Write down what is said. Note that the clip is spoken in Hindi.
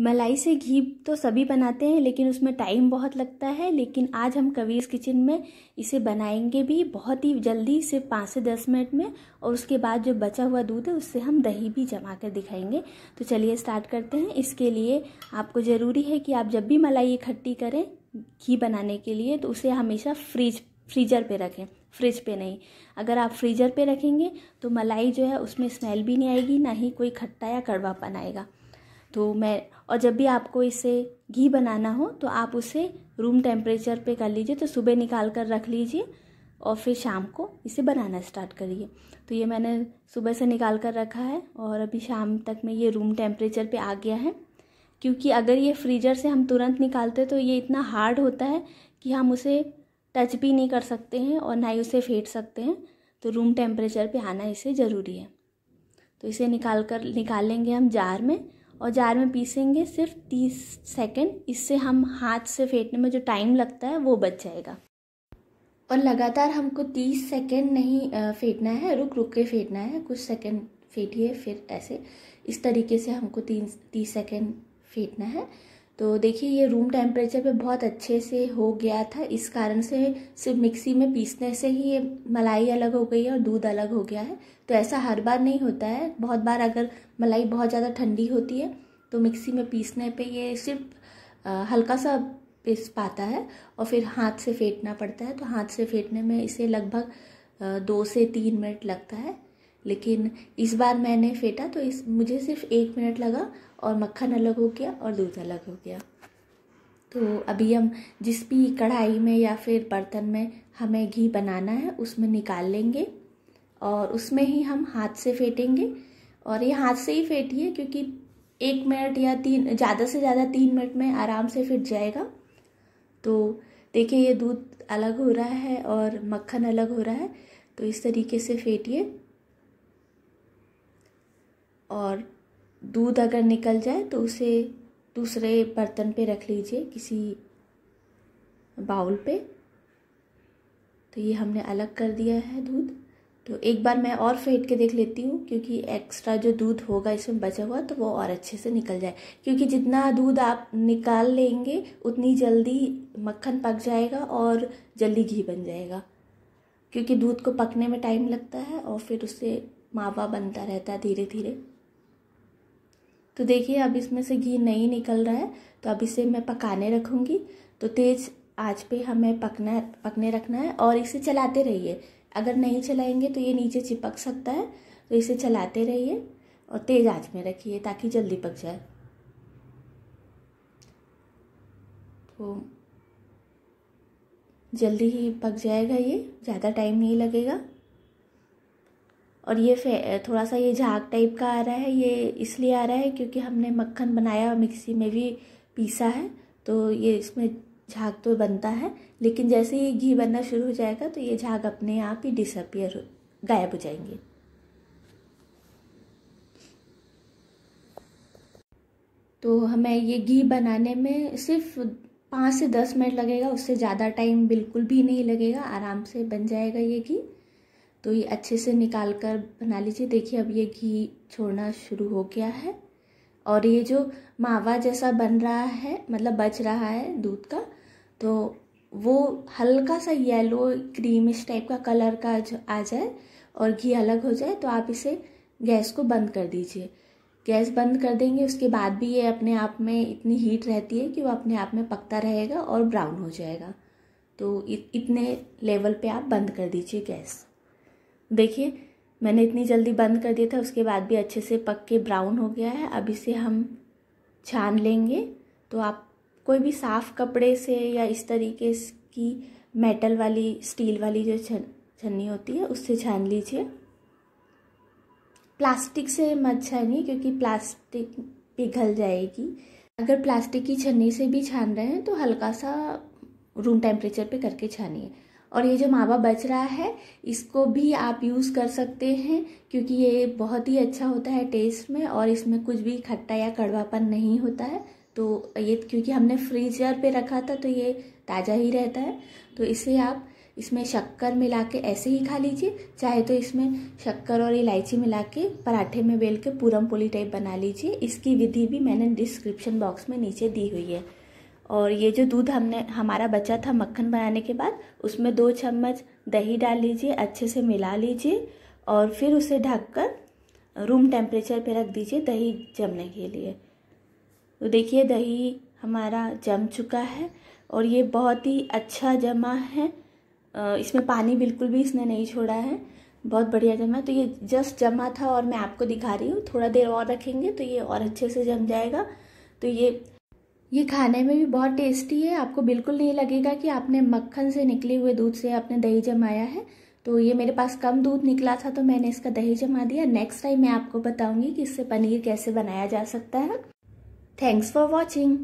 मलाई से घी तो सभी बनाते हैं लेकिन उसमें टाइम बहुत लगता है लेकिन आज हम कबीर्स किचन में इसे बनाएंगे भी बहुत ही जल्दी सिर्फ पाँच से दस मिनट में और उसके बाद जो बचा हुआ दूध है उससे हम दही भी जमा कर दिखाएंगे तो चलिए स्टार्ट करते हैं इसके लिए आपको ज़रूरी है कि आप जब भी मलाई इकट्ठी करें घी बनाने के लिए तो उसे हमेशा फ्रीज फ्रीजर पे रखें फ्रिज पे नहीं अगर आप फ्रीजर पे रखेंगे तो मलाई जो है उसमें स्मेल भी नहीं आएगी ना ही कोई खट्टा या कड़वापन आएगा तो मैं और जब भी आपको इसे घी बनाना हो तो आप उसे रूम टेम्परेचर पे कर लीजिए तो सुबह निकाल कर रख लीजिए और फिर शाम को इसे बनाना स्टार्ट करिए तो ये मैंने सुबह से निकाल कर रखा है और अभी शाम तक में ये रूम टेम्परेचर पे आ गया है क्योंकि अगर ये फ्रीजर से हम तुरंत निकालते हैं तो ये इतना हार्ड होता है कि हम उसे टच भी नहीं कर सकते हैं और ना ही उसे फेंट सकते हैं तो रूम टेम्परेचर पर आना इसे ज़रूरी है तो इसे निकाल कर निकालेंगे हम जार में और जार में पीसेंगे सिर्फ तीस सेकेंड इससे हम हाथ से फेंटने में जो टाइम लगता है वो बच जाएगा और लगातार हमको तीस सेकेंड नहीं फेंटना है रुक रुक के फेंटना है कुछ सेकेंड फेंटिए फिर ऐसे इस तरीके से हमको तीन तीस सेकेंड फेंटना है तो देखिए ये रूम टेम्परेचर पे बहुत अच्छे से हो गया था इस कारण से सिर्फ मिक्सी में पीसने से ही ये मलाई अलग हो गई है और दूध अलग हो गया है तो ऐसा हर बार नहीं होता है बहुत बार अगर मलाई बहुत ज़्यादा ठंडी होती है तो मिक्सी में पीसने पे ये सिर्फ हल्का सा पीस पाता है और फिर हाथ से फेंटना पड़ता है तो हाथ से फेंटने में इसे लगभग दो से तीन मिनट लगता है लेकिन इस बार मैंने फेंटा तो इस मुझे सिर्फ एक मिनट लगा और मक्खन अलग हो गया और दूध अलग हो गया तो अभी हम जिस भी कढ़ाई में या फिर बर्तन में हमें घी बनाना है उसमें निकाल लेंगे और उसमें ही हम हाथ से फेंटेंगे और ये हाथ से ही फेंटिए क्योंकि एक मिनट या तीन ज़्यादा से ज़्यादा तीन मिनट में आराम से फिट जाएगा तो देखिए ये दूध अलग हो रहा है और मक्खन अलग हो रहा है तो इस तरीके से फेंटिए और दूध अगर निकल जाए तो उसे दूसरे बर्तन पे रख लीजिए किसी बाउल पे तो ये हमने अलग कर दिया है दूध तो एक बार मैं और फेंट के देख लेती हूँ क्योंकि एक्स्ट्रा जो दूध होगा इसमें बचा हुआ तो वो और अच्छे से निकल जाए क्योंकि जितना दूध आप निकाल लेंगे उतनी जल्दी मक्खन पक जाएगा और जल्दी घी बन जाएगा क्योंकि दूध को पकने में टाइम लगता है और फिर उससे मावा बनता रहता है धीरे धीरे तो देखिए अब इसमें से घी नहीं निकल रहा है तो अब इसे मैं पकाने रखूँगी तो तेज़ आँच पे हमें पकना पकने रखना है और इसे चलाते रहिए अगर नहीं चलाएंगे तो ये नीचे चिपक सकता है तो इसे चलाते रहिए और तेज़ आँच में रखिए ताकि जल्दी पक जाए तो जल्दी ही पक जाएगा ये ज़्यादा टाइम नहीं लगेगा और ये थोड़ा सा ये झाग टाइप का आ रहा है ये इसलिए आ रहा है क्योंकि हमने मक्खन बनाया और मिक्सी में भी पीसा है तो ये इसमें झाग तो बनता है लेकिन जैसे ही घी बनना शुरू हो जाएगा तो ये झाग अपने आप ही डिसअपियर गायब हो जाएंगे तो हमें ये घी बनाने में सिर्फ पाँच से दस मिनट लगेगा उससे ज़्यादा टाइम बिल्कुल भी नहीं लगेगा आराम से बन जाएगा ये घी तो ये अच्छे से निकाल कर बना लीजिए देखिए अब ये घी छोड़ना शुरू हो गया है और ये जो मावा जैसा बन रहा है मतलब बच रहा है दूध का तो वो हल्का सा येलो क्रीम इस टाइप का कलर का आ जाए और घी अलग हो जाए तो आप इसे गैस को बंद कर दीजिए गैस बंद कर देंगे उसके बाद भी ये अपने आप में इतनी हीट रहती है कि वो अपने आप में पकता रहेगा और ब्राउन हो जाएगा तो इतने लेवल पे आप बंद कर दीजिए गैस देखिए मैंने इतनी जल्दी बंद कर दिया था उसके बाद भी अच्छे से पक के ब्राउन हो गया है अब इसे हम छान लेंगे तो आप कोई भी साफ़ कपड़े से या इस तरीके की मेटल वाली स्टील वाली जो छन्नी होती है उससे छान लीजिए प्लास्टिक से मत छानिए क्योंकि प्लास्टिक पिघल जाएगी अगर प्लास्टिक की छन्नी से भी छान रहे हैं तो हल्का सा रूम टेम्परेचर पे करके छानिए और ये जो मावा बच रहा है इसको भी आप यूज़ कर सकते हैं क्योंकि ये बहुत ही अच्छा होता है टेस्ट में और इसमें कुछ भी खट्टा या कड़वापन नहीं होता है तो ये क्योंकि हमने फ्रीजर पे रखा था तो ये ताज़ा ही रहता है तो इसे आप इसमें शक्कर मिला के ऐसे ही खा लीजिए चाहे तो इसमें शक्कर और इलायची मिला के पराठे में बेल के पूरम पोली टाइप बना लीजिए इसकी विधि भी मैंने डिस्क्रिप्शन बॉक्स में नीचे दी हुई है और ये जो दूध हमने हमारा बचा था मक्खन बनाने के बाद उसमें दो चम्मच दही डाल लीजिए अच्छे से मिला लीजिए और फिर उसे ढककर रूम टेम्परेचर पे रख दीजिए दही जमने के लिए तो देखिए दही हमारा जम चुका है और ये बहुत ही अच्छा जमा है इसमें पानी बिल्कुल भी इसने नहीं छोड़ा है बहुत बढ़िया जमा तो ये जस्ट जमा था और मैं आपको दिखा रही हूँ थोड़ा देर और रखेंगे तो ये और अच्छे से जम जाएगा तो ये ये खाने में भी बहुत टेस्टी है आपको बिल्कुल नहीं लगेगा कि आपने मक्खन से निकले हुए दूध से आपने दही जमाया है तो ये मेरे पास कम दूध निकला था तो मैंने इसका दही जमा दिया नेक्स्ट टाइम मैं आपको बताऊंगी कि इससे पनीर कैसे बनाया जा सकता है थैंक्स फॉर वॉचिंग